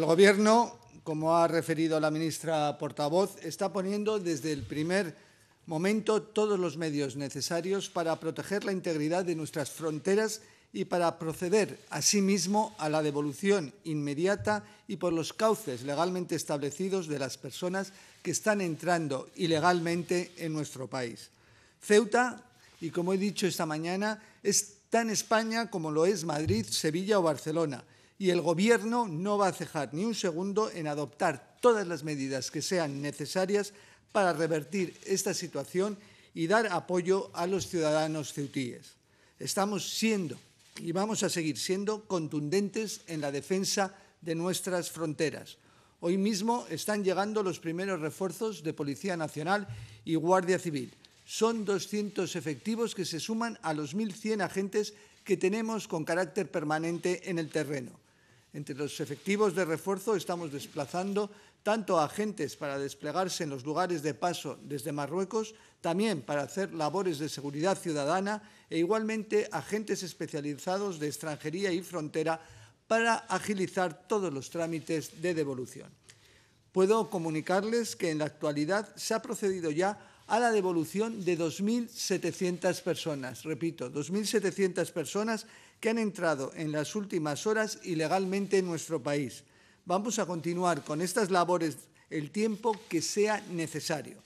El Gobierno, como ha referido la ministra portavoz, está poniendo desde el primer momento todos los medios necesarios para proteger la integridad de nuestras fronteras y para proceder asimismo a la devolución inmediata y por los cauces legalmente establecidos de las personas que están entrando ilegalmente en nuestro país. Ceuta, y como he dicho esta mañana, es tan España como lo es Madrid, Sevilla o Barcelona, y el Gobierno no va a cejar ni un segundo en adoptar todas las medidas que sean necesarias para revertir esta situación y dar apoyo a los ciudadanos ceutíes. Estamos siendo y vamos a seguir siendo contundentes en la defensa de nuestras fronteras. Hoy mismo están llegando los primeros refuerzos de Policía Nacional y Guardia Civil. Son 200 efectivos que se suman a los 1.100 agentes que tenemos con carácter permanente en el terreno. Entre los efectivos de refuerzo estamos desplazando tanto a agentes para desplegarse en los lugares de paso desde Marruecos, también para hacer labores de seguridad ciudadana e igualmente agentes especializados de extranjería y frontera para agilizar todos los trámites de devolución puedo comunicarles que en la actualidad se ha procedido ya a la devolución de 2.700 personas, repito, 2.700 personas que han entrado en las últimas horas ilegalmente en nuestro país. Vamos a continuar con estas labores el tiempo que sea necesario.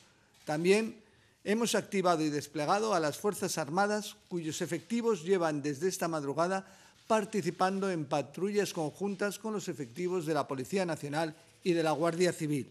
También hemos activado y desplegado a las Fuerzas Armadas, cuyos efectivos llevan desde esta madrugada participando en patrullas conjuntas con los efectivos de la Policía Nacional y de la Guardia Civil.